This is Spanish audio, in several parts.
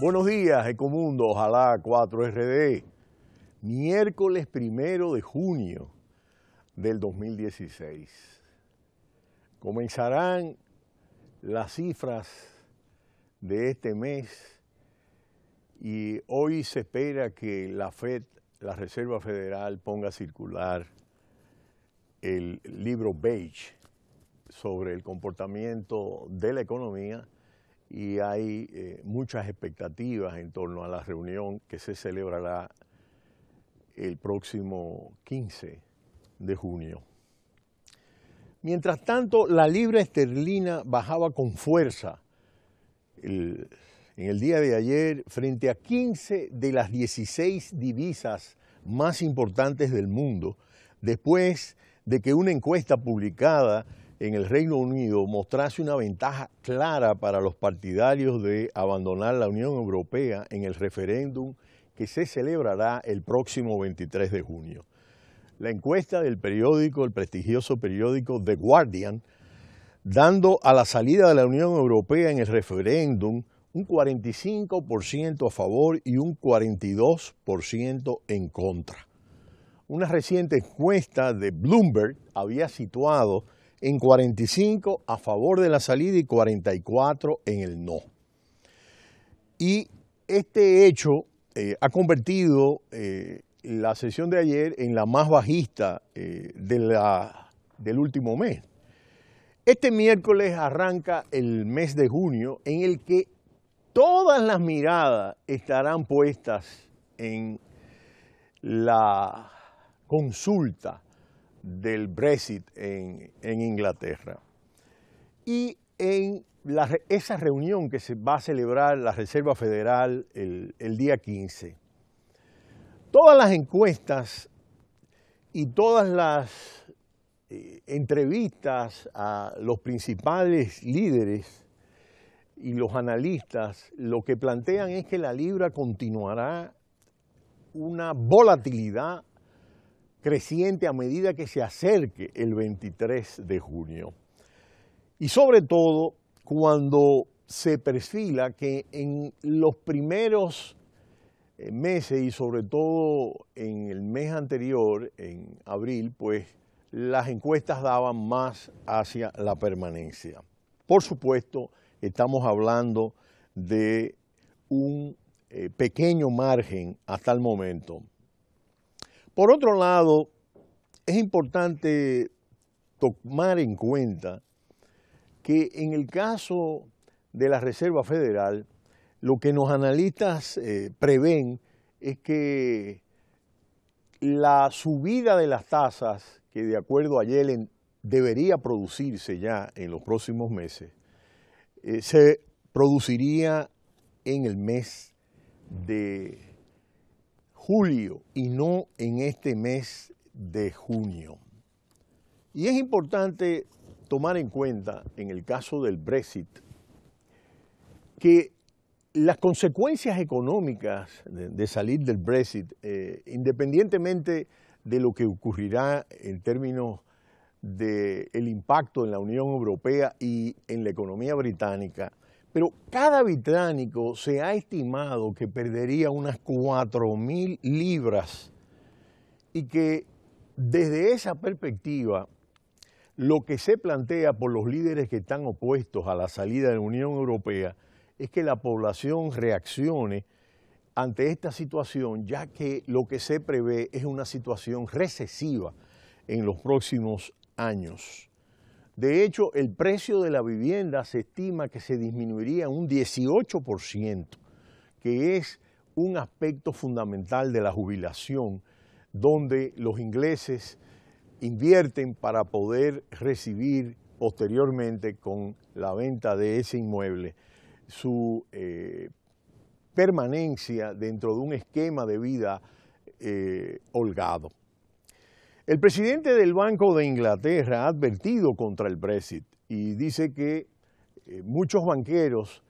Buenos días, Ecomundo, ojalá 4RD. Miércoles primero de junio del 2016. Comenzarán las cifras de este mes y hoy se espera que la FED, la Reserva Federal, ponga a circular el libro beige sobre el comportamiento de la economía y hay eh, muchas expectativas en torno a la reunión que se celebrará el próximo 15 de junio. Mientras tanto, la libra esterlina bajaba con fuerza en el día de ayer, frente a 15 de las 16 divisas más importantes del mundo, después de que una encuesta publicada en el Reino Unido mostrase una ventaja clara para los partidarios de abandonar la Unión Europea en el referéndum que se celebrará el próximo 23 de junio. La encuesta del periódico, el prestigioso periódico The Guardian, dando a la salida de la Unión Europea en el referéndum un 45% a favor y un 42% en contra. Una reciente encuesta de Bloomberg había situado en 45 a favor de la salida y 44 en el no. Y este hecho eh, ha convertido eh, la sesión de ayer en la más bajista eh, de la, del último mes. Este miércoles arranca el mes de junio en el que todas las miradas estarán puestas en la consulta del Brexit en, Inglaterra y en esa reunión que se va a celebrar la Reserva Federal el, día 15. Todas las encuestas y todas las eh, entrevistas a los principales líderes y los analistas lo que plantean es que la libra continuará una volatilidad creciente a medida que se acerque el 23 de junio. Y sobre todo cuando se perfila que en los primeros eh, meses y sobre todo en el mes anterior, en abril, pues las encuestas daban más hacia la permanencia. Por supuesto, estamos hablando de un eh, pequeño margen hasta el momento. Por otro lado, es importante tomar en cuenta que en el caso de la Reserva Federal, lo que los analistas eh, prevén es que la subida de las tasas, que de acuerdo a Yellen debería producirse ya en los próximos meses, eh, se produciría en el mes de julio y no en este mes de junio. Y es importante tomar en cuenta, en el caso del Brexit, que las consecuencias económicas de, salir del Brexit, eh, independientemente de lo que ocurrirá en términos del impacto en la Unión Europea y en la economía británica, pero cada británico se ha estimado que perdería unas 4.000 libras y que desde esa perspectiva lo que se plantea por los líderes que están opuestos a la salida de la Unión Europea es que la población reaccione ante esta situación, ya que lo que se prevé es una situación recesiva en los próximos años. De hecho, el precio de la vivienda se estima que se disminuiría un 18%, que es un aspecto fundamental de la jubilación, donde los ingleses invierten para poder recibir posteriormente con la venta de ese inmueble su eh, permanencia dentro de un esquema de vida eh, holgado. El presidente del Banco de Inglaterra ha advertido contra el Brexit y dice que eh, muchos banqueros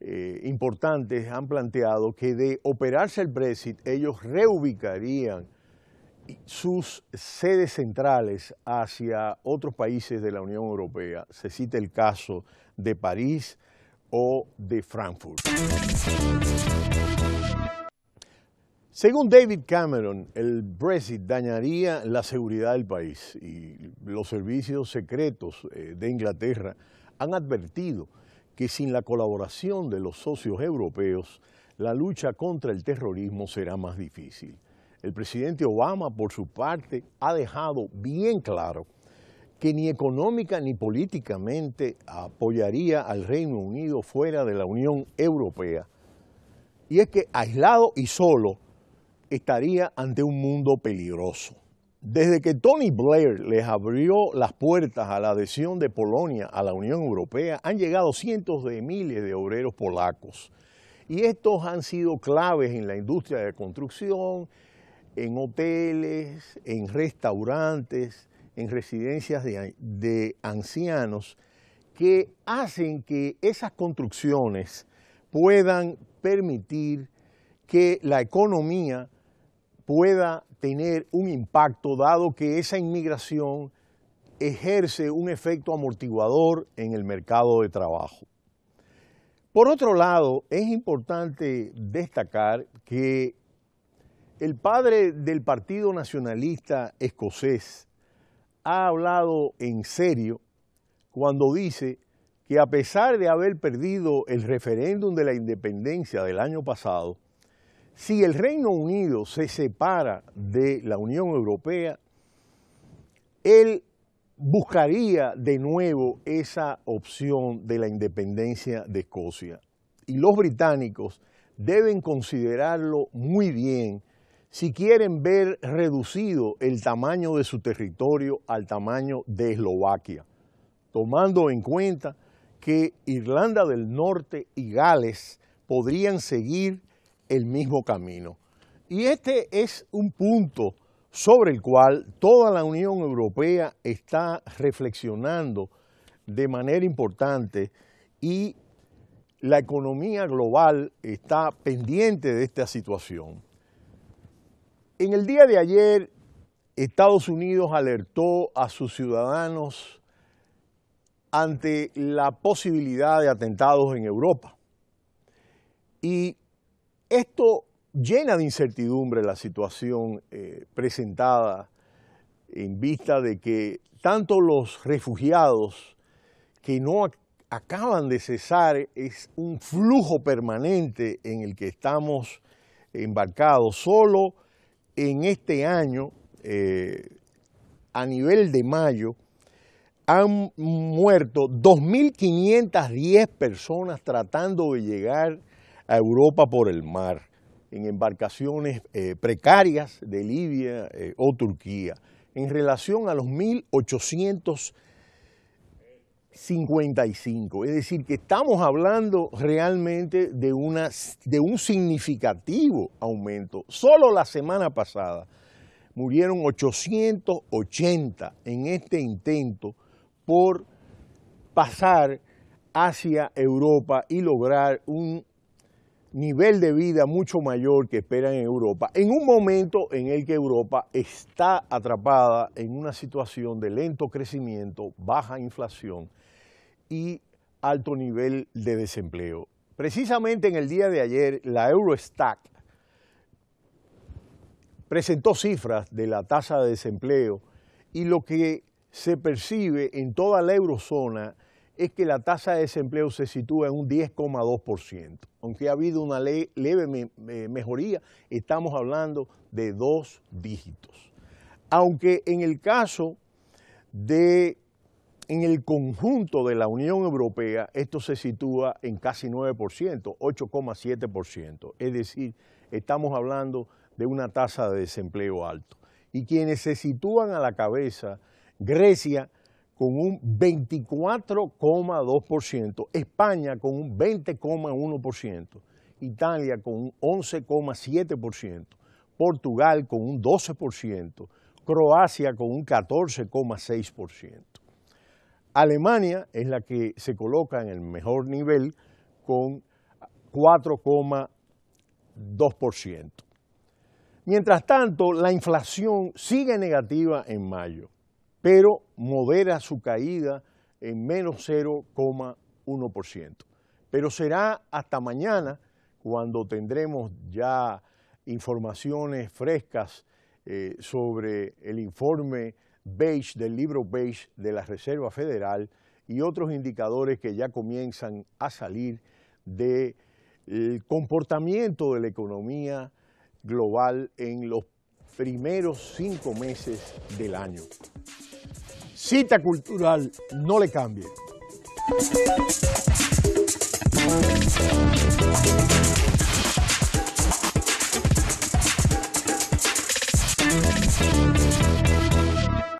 eh, importantes han planteado que de operarse el Brexit ellos reubicarían sus sedes centrales hacia otros países de la Unión Europea. Se cita el caso de París o de Frankfurt. Según David Cameron, el Brexit dañaría la seguridad del país y los servicios secretos eh, de Inglaterra han advertido que sin la colaboración de los socios europeos, la lucha contra el terrorismo será más difícil. El presidente Obama, por su parte, ha dejado bien claro que ni económica ni políticamente apoyaría al Reino Unido fuera de la Unión Europea. Y es que aislado y solo, estaría ante un mundo peligroso. Desde que Tony Blair les abrió las puertas a la adhesión de Polonia a la Unión Europea, han llegado cientos de miles de obreros polacos. Y estos han sido claves en la industria de construcción, en hoteles, en restaurantes, en residencias de, ancianos, que hacen que esas construcciones puedan permitir que la economía pueda tener un impacto, dado que esa inmigración ejerce un efecto amortiguador en el mercado de trabajo. Por otro lado, es importante destacar que el padre del Partido Nacionalista Escocés ha hablado en serio cuando dice que a pesar de haber perdido el referéndum de la independencia del año pasado, si el Reino Unido se separa de la Unión Europea, él buscaría de nuevo esa opción de la independencia de Escocia. Y los británicos deben considerarlo muy bien si quieren ver reducido el tamaño de su territorio al tamaño de Eslovaquia, tomando en cuenta que Irlanda del Norte y Gales podrían seguir el mismo camino. Y este es un punto sobre el cual toda la Unión Europea está reflexionando de manera importante y la economía global está pendiente de esta situación. En el día de ayer, Estados Unidos alertó a sus ciudadanos ante la posibilidad de atentados en Europa. Y esto llena de incertidumbre la situación eh, presentada en vista de que tanto los refugiados que no acaban de cesar, es un flujo permanente en el que estamos embarcados. Solo en este año, eh, a nivel de mayo, han muerto 2.510 personas tratando de llegar a Europa por el mar, en embarcaciones eh, precarias de Libia eh, o Turquía, en relación a los 1855. Es decir, que estamos hablando realmente de, una, de un significativo aumento. Solo la semana pasada murieron 880 en este intento por pasar hacia Europa y lograr un nivel de vida mucho mayor que esperan en Europa, en un momento en el que Europa está atrapada en una situación de lento crecimiento, baja inflación y alto nivel de desempleo. Precisamente en el día de ayer, la Eurostat presentó cifras de la tasa de desempleo y lo que se percibe en toda la eurozona es que la tasa de desempleo se sitúa en un 10,2%. Aunque ha habido una leve, mejoría, estamos hablando de dos dígitos. Aunque en el caso de, en el conjunto de la Unión Europea, esto se sitúa en casi 9%, 8,7%. Es decir, estamos hablando de una tasa de desempleo alto. Y quienes se sitúan a la cabeza, Grecia, con un 24,2%, España con un 20,1%, Italia con un 11,7%, Portugal con un 12%, Croacia con un 14,6%. Alemania es la que se coloca en el mejor nivel con 4,2%. Mientras tanto, la inflación sigue negativa en mayo pero modera su caída en menos 0,1%. Pero será hasta mañana cuando tendremos ya informaciones frescas eh, sobre el informe beige del libro beige de la Reserva Federal y otros indicadores que ya comienzan a salir del eh, comportamiento de la economía global en los países primeros cinco meses del año. Cita cultural, no le cambie.